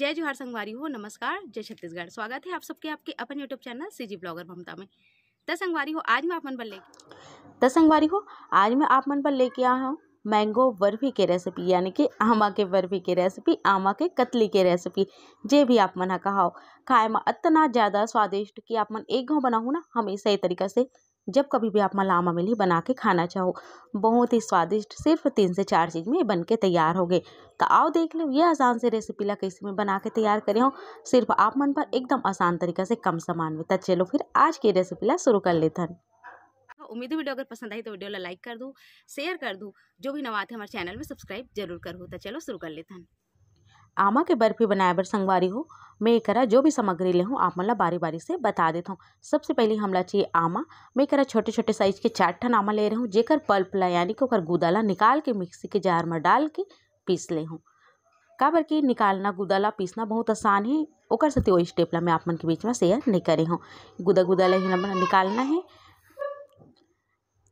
जय जोहार संगवारी हो नमस्कार जय छत्तीसगढ़ स्वागत है आप सबके आपके अपन YouTube channel C G blogger Mamta में दस अंगवारी हो आज मैं आप मन पर ले दस अंगवारी हो आज मैं आप मन पर लेके आया हूँ मैंगो बर्फी के रेसिपी यानी कि आमा के बर्फी के रेसिपी आमा के कतली के रेसिपी जे भी आप मन कहा हो खाए में इतना ज़्यादा स्वादिष्ट कि आप मन एक घाव बनाऊँ ना हमें सही तरीका से जब कभी भी आप मलामा मिली बना के खाना चाहो बहुत ही स्वादिष्ट सिर्फ तीन से चार चीज़ में बन के तैयार हो गए तो आओ देख लो ये आसान से रेसिपी ला कैसे मैं बना के तैयार करे हूँ सिर्फ आप मन पर एकदम आसान तरीका से कम सामान में तो चलो फिर आज की रेसिपी ला शुरू कर लेते हैं हाँ, उम्मीद है वीडियो अगर पसंद आई तो वीडियो ला लाइक कर दूँ शेयर कर दूँ जो भी नवाते हमारे चैनल में सब्सक्राइब जरूर करूँ तो चलो शुरू कर लेते हैं आमा के बर्फी बनाए बर संगवारी हो मैं करा जो भी सामग्री ले हूँ आप मन ला बारी बारी से बता देता हूँ सबसे पहले हमला चाहिए आमा मैं एकरा छोटे छोटे साइज के चार ठन आमा ले रहे हूँ जेकर पल्प ला यानी कि ओकर गुदा निकाल के मिक्सी के जार में डाल के पीस ले हूँ काबर कि निकालना गुदाला पीसना बहुत आसान है ओकर सती वही स्टेप ला मैं आप मन के बीच में शेयर नहीं करी हूँ गुदा गुदाला ही निकालना है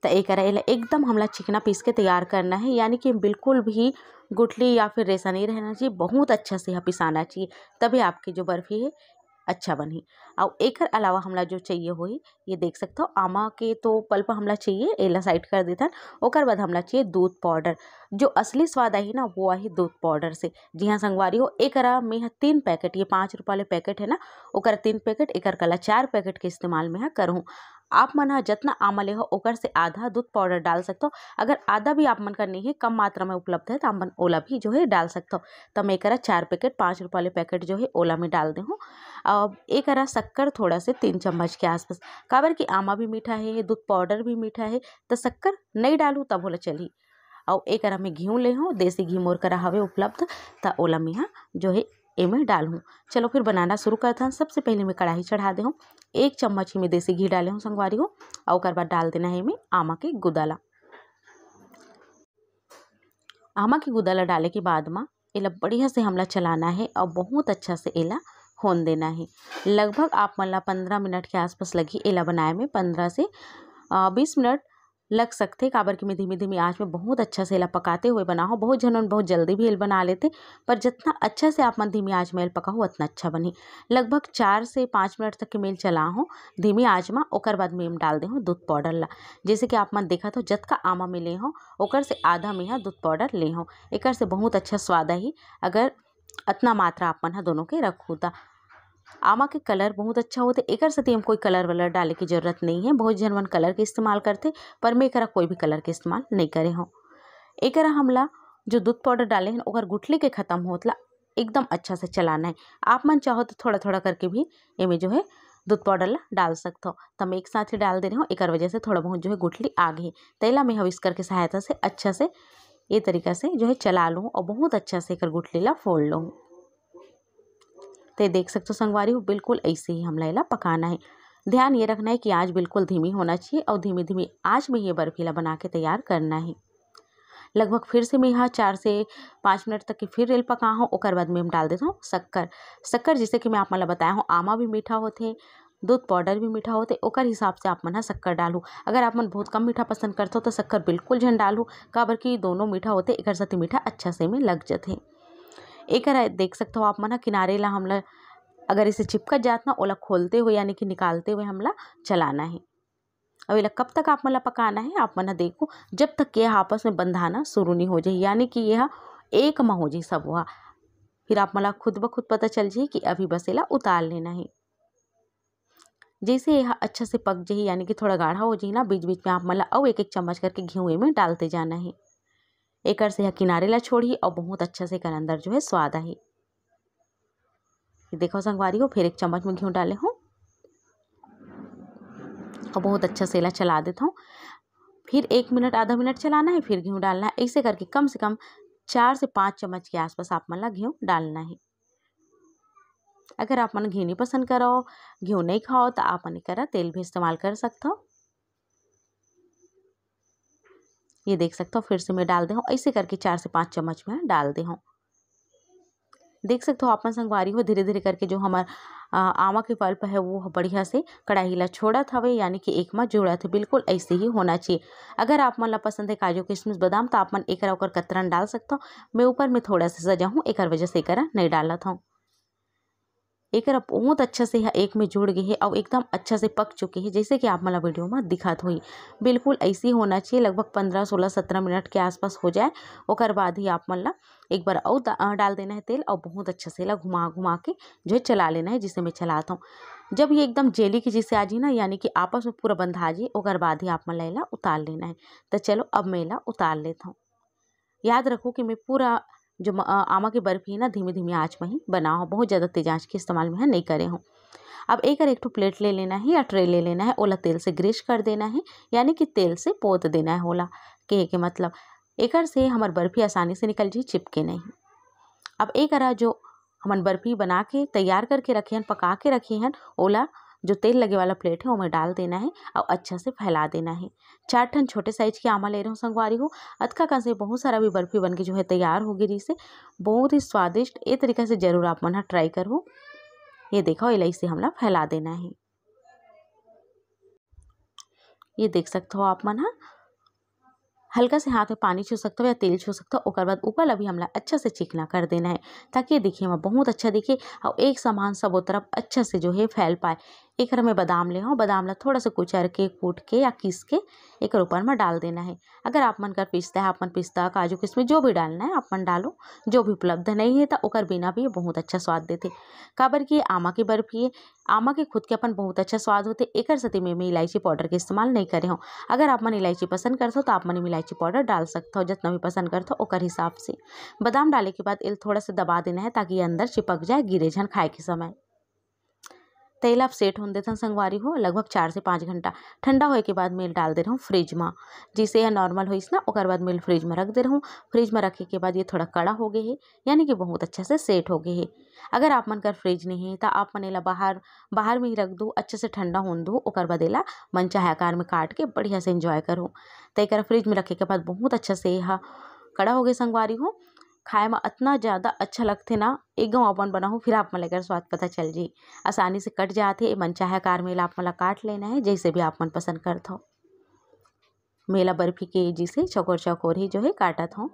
तो एक कह एकदम हमला चिकना पीस के तैयार करना है यानी कि बिल्कुल भी गुठली या फिर रेसा नहीं रहना चाहिए बहुत अच्छा से यहाँ पिसाना चाहिए तभी आपकी जो बर्फ़ी है अच्छा बनी और एक अलावा हमला जो चाहिए हो ये देख सकते हो आमा के तो पल्प हमला चाहिए एला साइड कर देता और बाद हमला चाहिए दूध पाउडर जो असली स्वाद आई ना वो आई दूध पाउडर से जी हाँ संगवारी हो एक में तीन पैकेट ये पाँच रुपये वाले पैकेट है ना और तीन पैकेट एक कला चार पैकेट के इस्तेमाल में हाँ करूँ आप मन ह जितना आम ले हो ओकर से आधा दूध पाउडर डाल सकते हो अगर आधा भी आप मन का नहीं है कम मात्रा में उपलब्ध है तो आप मन ओला भी जो है डाल सकते हो तो मैं एक चार पैकेट पाँच रुपये वाले पैकेट जो है ओला में डाल दें हूँ और एक शक्कर थोड़ा से तीन चम्मच के आसपास काबर कि आमा भी मीठा है दूध पाउडर भी मीठा है तो शक्कर नहीं डालूँ तब बोला चलिए और एक मैं घी ले हूँ देसी घी मोर करा हवे उपलब्ध तो ओला में यहाँ जो है ये मैं डालूँ चलो फिर बनाना शुरू करता हूँ सबसे पहले मैं कढ़ाई चढ़ा दे एक चम्मच ही में देसी घी डाले हूँ संगवारी हो और ओकर बाद डाल देना है में आमा के गुदाला आमा के गुदाला डाले के बाद माँ एला बढ़िया से हमला चलाना है और बहुत अच्छा से एला होन देना है लगभग आप मला पंद्रह मिनट के आसपास लगी एला बनाए में पंद्रह से बीस मिनट लग सकते काबर की मैं धीमी धीमी आँच में बहुत अच्छा से एला पकाते हुए बनाओ बहुत जनों बहुत जल्दी भी हेल बना लेते पर जितना अच्छा से आप मन धीमी आँच में एल हो उतना अच्छा बनी लगभग चार से पाँच मिनट तक के मेल चलाओ धीमी आँच में ओकर बाद में डाल दे दूध पाउडर ला जैसे कि आप मन देखा तो जत जतका आमा में ले हो ओकर से आधा में दूध पाउडर ले हो एक से बहुत अच्छा स्वाद आई अगर इतना मात्रा आप मन दोनों के रखूँ आमा के कलर बहुत अच्छा होते एक साथ तो हम कोई कलर वलर डाले की ज़रूरत नहीं है बहुत जन मन कलर के इस्तेमाल करते पर मैं एकरा कोई भी कलर के इस्तेमाल नहीं करे हूँ एक हमला जो दूध पाउडर डाले हैं और गुठली के ख़त्म होतला एकदम अच्छा से चलाना है आप मन चाहो तो थोड़ा थोड़ा करके भी इमें जो है दूध पाउडर ला डाल सकते हो तो मैं एक साथ ही डाल दे रही हूँ एक वजह से थोड़ा बहुत जो है गुठली आ गई तैला मैं हम इस करके सहायता से अच्छा से ये तरीका से जो है चला लूँ और बहुत अच्छा से एक गुठली ला फोड़ लूँ तो देख सकते हो संगवारी हो बिल्कुल ऐसे ही हमला इला पकाना है ध्यान ये रखना है कि आज बिल्कुल धीमी होना चाहिए और धीमी धीमी आज में ये बर्फीला बना के तैयार करना है लगभग फिर से मैं यहाँ चार से पाँच मिनट तक की फिर रेल पका हूँ और बाद में हम डाल देता हूँ शक्कर शक्कर जैसे कि मैं आप मतलब बताया हूँ आमा भी मीठा होते दूध पाउडर भी मीठा होते ओकर हिसाब से आप मन शक्कर डालू अगर आप मन बहुत कम मीठा पसंद करते हो तो शक्कर बिल्कुल झन डालू काबर कि दोनों मीठा होते एक साथ मीठा अच्छा से में लग जाते एक देख सकते हो आप मना किनारे ला हमला अगर इसे चिपका जात ना ओला खोलते हुए यानी कि निकालते हुए हमला चलाना है अब इला कब तक आप मना पकाना है आप मना देखो जब तक यह आपस में बंधाना शुरू नहीं हो जाए यानी कि यह एक माह हो जाए सब हुआ फिर आप मना खुद ब खुद पता चल जाए कि अभी बस इला उतार लेना है जैसे यह अच्छा से पक जाए यानी कि थोड़ा गाढ़ा हो जाए ना बीच बीच में आप मला अब एक एक चम्मच करके घेवे में डालते जाना है एकर से यह किनारे ला छोड़ी और बहुत अच्छा से एकर अंदर जो है स्वाद आई देखो संगवारी हो फिर एक चम्मच में घी डाले हूँ और बहुत अच्छा से ला चला देता हूँ फिर एक मिनट आधा मिनट चलाना है फिर गेहूँ डालना है ऐसे करके कम से कम चार से पाँच चम्मच के आसपास आप मन ला डालना है अगर आप मन घी नहीं पसंद करो घी नहीं खाओ तो आप मन करा तेल भी इस्तेमाल कर सकते हो ये देख सकते हो फिर से मैं डाल दे हूँ ऐसे करके चार से पाँच चम्मच में डाल दे हूँ देख सकते हो आपन संगवारी हो धीरे धीरे करके जो हमारे आमा के पल्प है वो बढ़िया से कढ़ाई ला छोड़ा था वे यानी कि एक माँ जोड़ा था बिल्कुल ऐसे ही होना चाहिए अगर आप मन पसंद है काजू किशमिश बादाम तो आप मन एक कतरन डाल सकता हूँ मैं ऊपर में थोड़ा सा सजा हूँ एक वजह से एक नहीं डाला था एक बहुत अच्छा से यह एक में जुड़ गए है और एकदम अच्छा से पक चुके हैं जैसे कि आप मला वीडियो में दिखात हुई बिल्कुल ऐसे होना चाहिए लगभग पंद्रह सोलह सत्रह मिनट के आसपास हो जाए और बाद ही आप मल्ला एक बार और डाल देना है तेल और बहुत अच्छा से ला घुमा घुमा के जो है चला लेना है जिसे मैं चलाता हूँ जब ये एकदम जेली की जिसे आ जाए ना यानी कि आपस में पूरा बंधा जाए और बाद ही आप मल्ला उतार लेना है तो चलो अब मैं इला उतार लेता हूँ याद रखो कि मैं पूरा जो आमा की बर्फ़ी है ना धीमे धीमे आँच में ही बना हो बहुत ज़्यादा तेज आँच के इस्तेमाल में है नहीं करे हो अब एक और एक ठो प्लेट ले लेना है या ट्रे ले लेना है ओला तेल से ग्रिश कर देना है यानी कि तेल से पोत देना है ओला कहे के मतलब एकर से हमार बर्फ़ी आसानी से निकल जी चिपके नहीं अब एक अरा जो हमन बर्फ़ी बना के तैयार करके रखे हैं पका के रखी हैं ओला जो तेल लगे वाला प्लेट है वो में डाल देना है और अच्छा से फैला देना है चार ठन छोटे साइज की आमा ले रहे हो संगवारी हो अतका का से बहुत सारा भी बर्फी बन के जो है तैयार होगी रही से बहुत ही स्वादिष्ट ये तरीका से ज़रूर आप मना ट्राई करो ये देखो इलाई से हमला फैला देना है ये देख सकते हो आप मन हल्का से हाथ में पानी छू सकते हो या तेल छू सकते हो और बाद ऊपर अभी हमला अच्छा से चिकना कर देना है ताकि ये देखिए हमें बहुत अच्छा दिखे और एक समान सबों तरफ अच्छा से जो है फैल पाए एक में बादाम ले हूँ बादाम ला थोड़ा सा कुचर के कूट के या किस के एक ऊपर में डाल देना है अगर आप मन कर पिस्ता है आप मन पिस्ता काजू किशमिश जो भी डालना है आप मन डालो जो भी उपलब्ध नहीं है तो ओकर बिना भी बहुत अच्छा स्वाद देते काबर की आमा की बर्फी है आमा के खुद के अपन बहुत अच्छा स्वाद होते एकर सती में मैं इलायची पाउडर के इस्तेमाल नहीं करे हूँ अगर आप मन इलायची पसंद करते हो तो आप मन इलायची पाउडर डाल सकते हो जितना भी पसंद करते हो ओकर हिसाब से बादाम डाले के बाद इल थोड़ा सा दबा देना है ताकि ये अंदर चिपक जाए गिरे झन खाए के समय आप सेट होने देता संगवारी हो लगभग चार से पाँच घंटा ठंडा होए के बाद मिल डाल दे रहा हूँ फ्रिज में जैसे यह नॉर्मल हुई ना और बाद मिल फ्रिज में रख दे रहा हूँ फ्रिज में रखे के बाद ये थोड़ा कड़ा हो गए है यानी कि बहुत अच्छा से सेट हो गए है अगर आप मन कर फ्रिज नहीं है तो आप मन एला बाहर बाहर में ही रख दो अच्छे से ठंडा होने दो और बाद एला मन चाहे आकार में काट के बढ़िया से इंजॉय करो तो एक फ्रिज में रखे के बाद बहुत अच्छा से यह कड़ा हो गए संगवारी हो खाए में इतना ज़्यादा अच्छा लगते ना एक गो अपन बनाऊँ फिर आप मन स्वाद पता चल जाए आसानी से कट जाते मन चाहे कार मेला आप मन काट लेना है जैसे भी आप मन पसंद करता हो मेला बर्फ़ी के जिसे चकोर चकोर ही जो है काटा था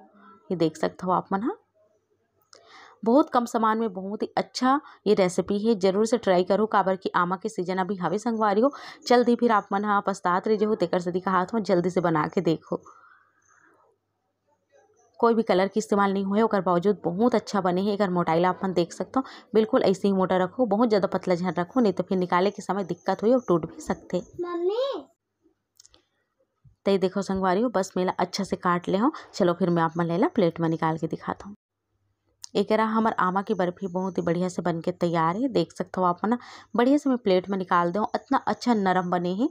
ये देख सकता हो आप मन हाँ बहुत कम सामान में बहुत ही अच्छा ये रेसिपी है जरूर से ट्राई करो काबर की आमा के सीजन अभी हवे संगवारी हो जल्दी फिर आप मन हाँ पछतात रह जो तेकर का हाथ हो जल्दी से बना के देखो कोई भी कलर की इस्तेमाल नहीं हुए और बावजूद बहुत अच्छा बने हैं अगर मोटाइल आप मन देख सकते हो बिल्कुल ऐसे ही मोटा रखो बहुत ज़्यादा पतला झन रखो नहीं तो फिर निकाले के समय दिक्कत हुई और टूट भी सकते तई तो देखो संगवारी हो बस मेला अच्छा से काट ले हो चलो फिर मैं आप मन लेला प्लेट में निकाल के दिखाता हूँ एक हमार आमा की बर्फ़ी बहुत ही बढ़िया से बनके तैयार है देख सकते हो आप ना बढ़िया से मैं प्लेट में निकाल दूँ इतना अच्छा नरम बने हैं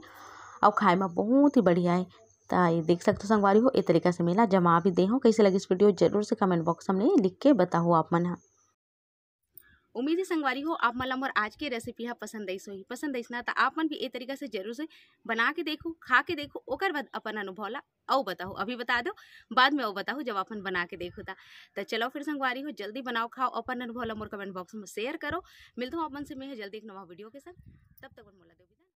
और खाए में बहुत ही बढ़िया है ता देख सकते हो संगवारी हो ए तरीका से मेला जमा भी दे हो कैसे लगी इस वीडियो जरूर से कमेंट बॉक्स में लिख के बताओ आप मन उम्मीद है संगवारी हो आप मला मोर आज के रेसिपी है पसंद आई सोही पसंद आई ना तो आप मन भी ए तरीका से जरूर से बना के देखो खा के देखो ओकर बाद अपन अनुभव ला और बताओ अभी बता दो बाद में और बताओ जब अपन बना के देखो था तो चलो फिर संगवारी हो जल्दी बनाओ खाओ अपन अनुभव ला मोर कमेंट बॉक्स में शेयर करो मिलता हूँ अपन से मैं जल्दी एक नवा वीडियो के साथ तब तक मोला देखो